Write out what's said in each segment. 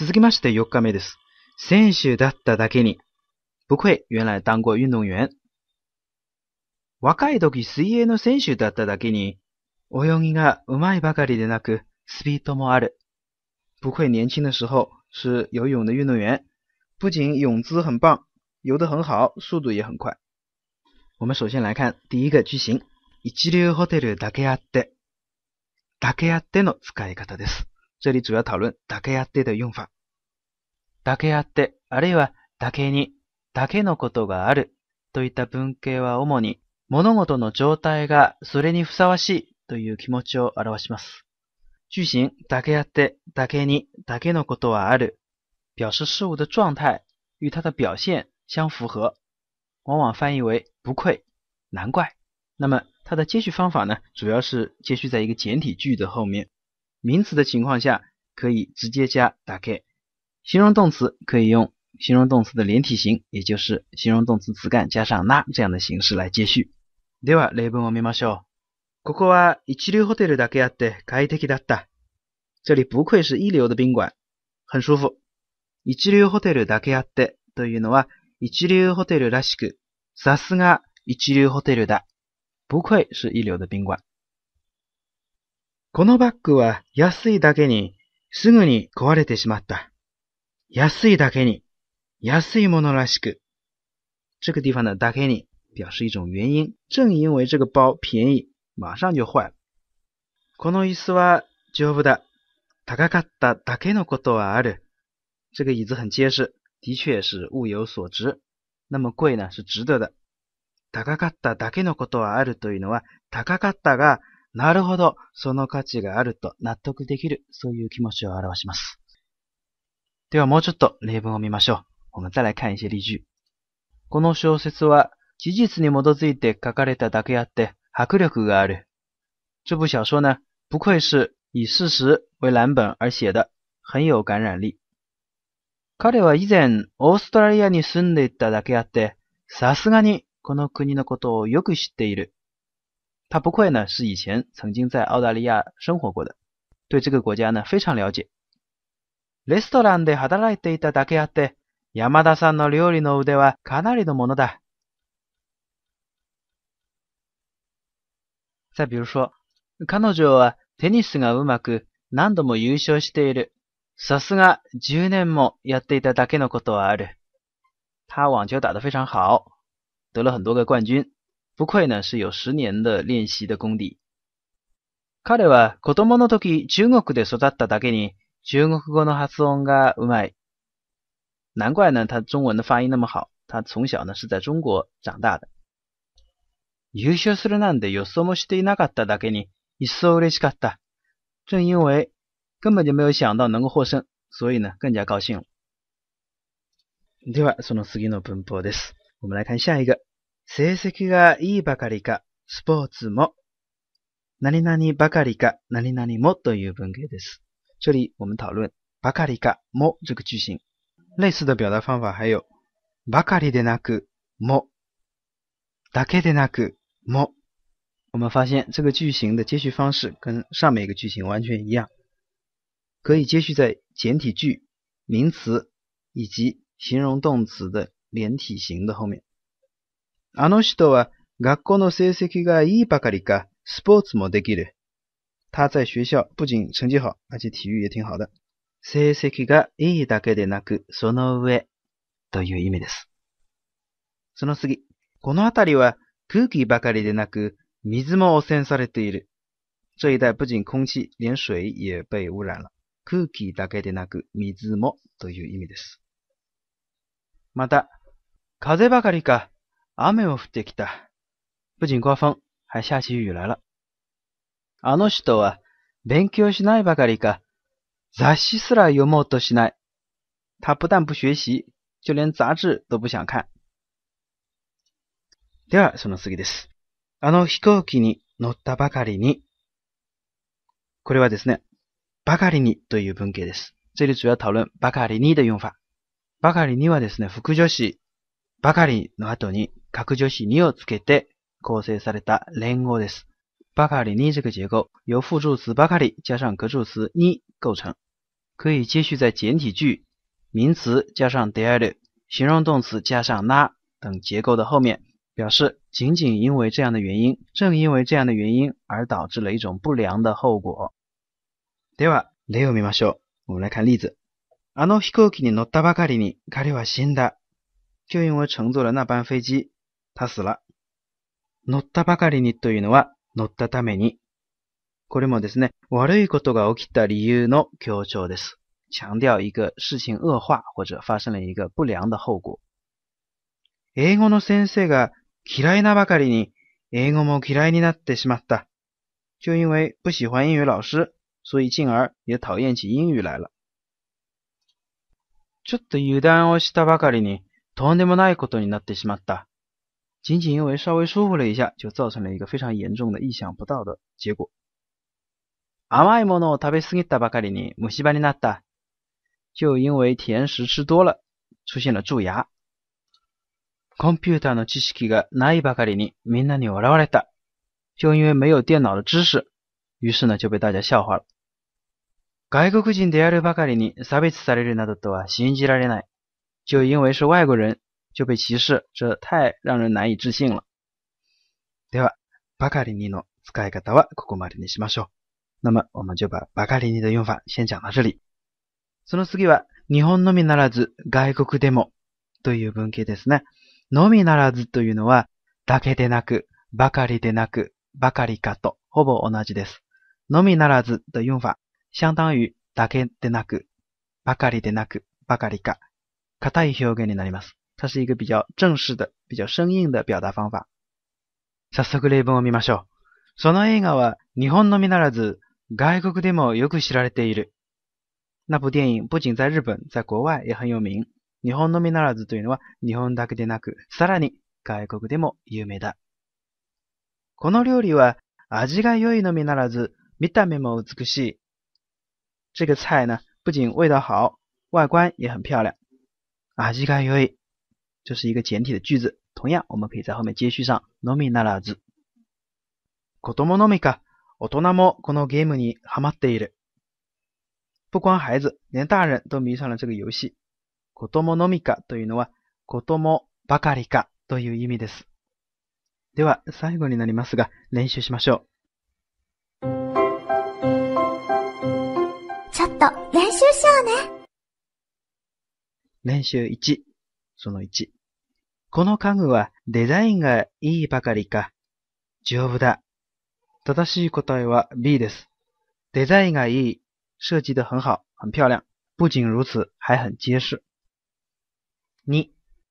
続きまして4日目です。選手だっただけに、不愧原来当过运動员。若い時水泳の選手だっただけに、泳ぎが上手いばかりでなく、スピードもある。不愧年轻的时候是游泳的运动员，不仅泳姿很棒，游得很好，速度也很快。我们首先来看第一个句型，一流ホテルだけあって、だけあっての使い方です。这里主要讨论だけあって的用法。だけあって、あるいはだけに、だけのことがあるといった文型は主に物事の状態がそれにふさわしいという気持ちを表します。句型だけあって、だけに、だけのことはある。表示事物的状態与它的表现相符合，往往翻译为不愧、难怪。那么它的接续方法呢，主要是接续在一个简体句的后面。名词的情况下可以直接加打概，形容动词可以用形容动词的连体形，也就是形容动词词干加上拉这样的形式来接续。では例文を見ましょう。ここは一流ホテルだけあって快適だった。这里不愧是一流的宾馆，很舒服。一流ホテルだけあってというのは一流ホテルらしく、さすが一流ホテルだ。不愧是一流的宾馆。このバッグは安いだけにすぐに壊れてしまった。安いだけに、安いものらしく。这个地方的だけに表示一种原因。正因为这个包便宜，马上就坏。この椅子は丈夫だ。高かっただけのことはある。这个椅子很结实，的确是物有所值。那么贵呢是值得的。高かっただけのことはあるというのは、高かったがなるほど、その価値があると納得できる、そういう気持ちを表します。ではもうちょっと例文を見ましょう。我们再来看一些例句。この小説は事実に基づいて書かれただけあって迫力がある。这部小说呢、不愧是以事实为蓝本而写的、很有感染力。彼は以前、オーストラリアに住んでいただけあって、さすがにこの国のことをよく知っている。他不愧呢是以前曾经在澳大利亚生活过的，对这个国家呢非常了解。レストランで働いていただけあって、山田さんの料理の腕はかなりのものだ。再比如说，彼女はテニスがうまく何度も優勝している。さすが10年もやっていただけのことはある。他网球打得非常好，得了很多个冠军。不愧呢是有十年的練習的功底。彼は子供の時中国で育っただけに中国語の発音がうまい。難怪呢他中文的发音那么好。他从小呢是在中国长大的。優勝するなんて予想もしていなかっただけに一層嬉しかった。正因为根本就没有想到能够获胜，所以呢更加高兴では、その次の文法です。我们来看下一个。成績がいいばかりか、スポーツも、何々ばかりか、何々もという文型です。这里我们讨论ばかりかも这个句型。类似的表达方法还有ばかりでなくもだけでなくも。我们发现这个句型的接续方式跟上面一个句型完全一样，可以接续在简体句、名词以及形容动词的连体型的后面。あの人は学校の成績がいいばかりか、スポーツもできる。他在学校不仅成績好、而且体育也挺好的。成績がいいだけでなく、その上、という意味です。その次、この辺りは空気ばかりでなく、水も汚染されている。这一带不仅空気、连水也被污染了。空気だけでなく、水もという意味です。また、風ばかりか、雨も降ってきた。不仅刮风，还下起雨来了。あの人は勉強しないばかりか、雑誌すら読もうとしない。他不但不学习，就连雑誌都不想看。では、その次です。あの飛行機に乗ったばかりに。これはですね、ばかりにという文型です。这里主要讨论ばかりに的用法。ばかりにはですね、副助詞ばかりの後に格助詞2をつけて構成された連語です。ばかりに这个结构由复助詞ばかり加上格助詞に构成，可以接续在简体句、名詞加上である、形容動詞加上な等结构的后面，表示仅仅因为这样的原因，正因为这样的原因而导致了一种不良的后果。では例を見ましょう。我们来看例子。あの飛行機に乗ったばかりに彼は死んだ。就因为乘坐了那班飞机。他死了。乗ったばかりにというのは、乗ったために。これもですね、悪いことが起きた理由の強調です。強調一个事情恶化或者发生了一个不良的后果。英語の先生が嫌いなばかりに、英語も嫌いになってしまった。就因为不喜欢英语老师，所以进而也讨厌起英语来了。ちょっと油断をしたばかりに、とんでもないことになってしまった。仅仅因为稍微疏忽了一下，就造成了一个非常严重的、意想不到的结果。甘いものを食べ過ぎたばかりに虫歯になった。就因为甜食吃多了，出现了蛀牙。コンピューターの知識がないばかりにみんなに笑われた。就因为没有电脑的知识，于是呢就被大家笑话了。外国人であるばかりに差別されるなどとは信じられない。就因为是外国人就被歧视，这太让人难以置信了。では、ばかりにの使い方はここまでにしましょう。那么、我们就把的用法先讲到这里。その次は、日本のみならず外国でもという文型ですね。のみならずというのは、だけでなく、ばかりでなく、ばかりかと、ほぼ同じです。のみならずという用法、相当于、だけでなく、ばかりでなく、ばかりか。硬い表現になります。它是一个比较正式的、比较生硬的表达方法。早速例文を見ましょう。その映画は日本のみならず外国でもよく知られている。那部电影不仅在日本、在国外也很有名。日本のみならずというのは日本だけでなく、さらに外国でも有名だ。この料理は味が良いのみならず、見た目も美しい。这个菜呢、不仅味道好、外观也很漂亮。味が良い，这是一个简体的句子。同样，我们可以在后面接续上飲みならず。子供のみか、大人もこのゲームにハマっている。不光孩子，连大人都迷上了这个游戏。子供のみかというのは子供ばかりかという意味です。では、最後になりますが、練習しましょう。ちょっと練習しようね。練習1、その1。この家具はデザインがいいばかりか、丈夫だ。正しい答えは B です。デザインがいい、設計得很好、很漂亮。不仅如此、还很结实。2、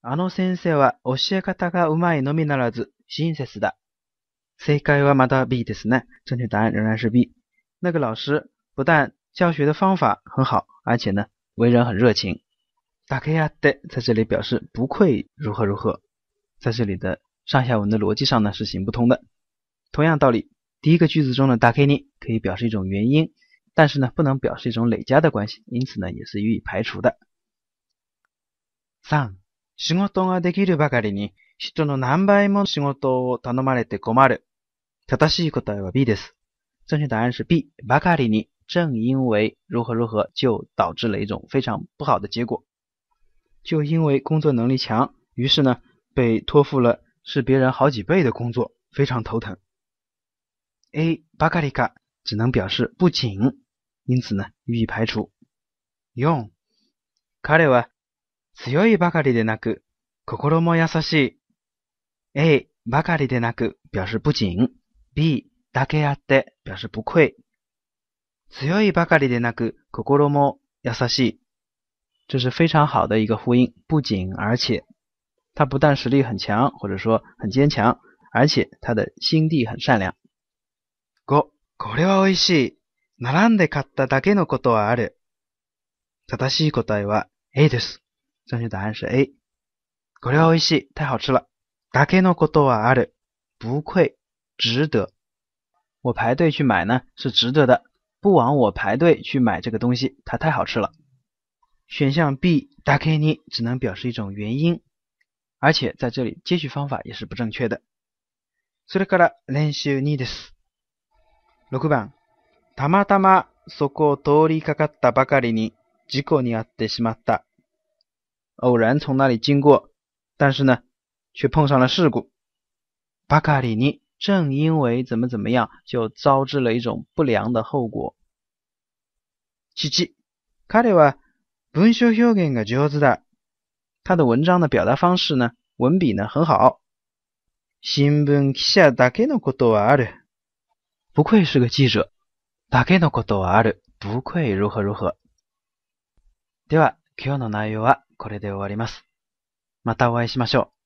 あの先生は教え方がうまいのみならず、親切だ。正解はまた B ですね。正确答案仍然是 B。那个老师不但教学的方法很好，而且呢，为人很热情。大 K 啊，的在这里表示不愧如何如何，在这里的上下文的逻辑上呢是行不通的。同样道理，第一个句子中的大 K 呢可以表示一种原因，但是呢不能表示一种累加的关系，因此呢也是予以排除的。三、仕事ができるばかりに人の何倍も仕事を頼まれて困る。正しい答えは B です。正确答案是 B。ばかりに正因为如何如何，就导致了一种非常不好的结果。就因为工作能力强，于是呢被托付了是别人好几倍的工作，非常头疼。A 巴卡里卡只能表示不仅，因此呢予以排除。四、カレは強いばかりでなく、心も優しい。A ばかりでなく表示不仅，B だけあって表示不愧。強いばかりでなく、心も優しい。这是非常好的一个呼应，不仅而且，他不但实力很强，或者说很坚强，而且他的心地很善良。五，これは美味しい。並んで買っただけのことはある。正しい答えは A です。正确答案是 A。これは美味しい，太好吃了。だけのことはある，不愧，值得。我排队去买呢，是值得的，不枉我排队去买这个东西，它太好吃了。选项 B，だからに只能表示一种原因，而且在这里接续方法也是不正确的。それから練習にです。六番、たまたまそこを通りかかったばかりに事故に遭ってしまった。偶然从那里经过，但是呢，却碰上了事故。ばかりに正因为怎么怎么样，就招致了一种不良的后果。チチ、カは。文章表現が上手だ。他的文章の表達方式呢、文筆呢很好。新聞記者だけのことはある。不愧是个记者。だけのことはある。不愧如何如何。では、今日の内容はこれで終わります。またお会いしましょう。